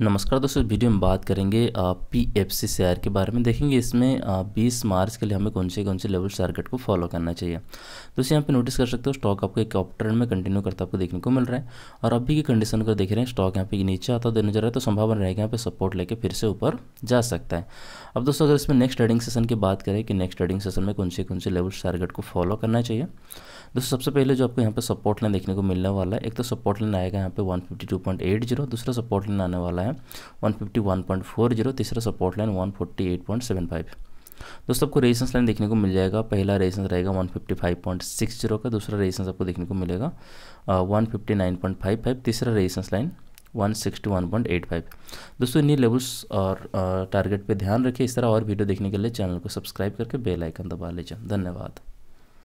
नमस्कार दोस्तों वीडियो में बात करेंगे पी एफ सी शेयर के बारे में देखेंगे इसमें आ, 20 मार्च के लिए हमें कौन से कौन से लेवल टारगेट को फॉलो करना चाहिए दोस्तों यहाँ पे नोटिस कर सकते हो स्टॉक आपको एक ऑप ट्रेंड में कंटिन्यू करता आपको देखने को मिल रहा है और अभी की कंडीशन को देख रहे हैं स्टॉक यहाँ पे नीचे आता हुआ नजर है तो संभावना रहेगा यहाँ पे सपोर्ट लेकर फिर से ऊपर जा सकता है अब दोस्तों अगर इसमें नेक्स्ट ट्रेडिंग सेशन की बात करें कि नेक्स्ट ट्रेडिंग सेशन में कौन से कौन से लेवल टारगेट को फॉलो करना चाहिए दोस्तों सबसे पहले जो आपको यहाँ पे सपोर्ट लाइन देखने को मिलने वाला है एक तो सपोर्ट लाइन आएगा यहाँ पे 152.80 दूसरा सपोर्ट लाइन आने वाला है 151.40 तीसरा सपोर्ट लाइन 148.75 दोस्तों आपको रेजिस्टेंस लाइन देखने को मिल जाएगा पहला रेजिस्टेंस रहेगा 155.60 का दूसरा रेजिस्टेंस आपको देखने को मिलेगा वन तीसरा रेजिस्टेंस लाइन 161.85 दोस्तों इन्हीं लेवल्स और टारगेट पे ध्यान रखिए इस तरह और वीडियो देखने के लिए चैनल को सब्सक्राइब करके बेल आइकन दबा लीजिए धन्यवाद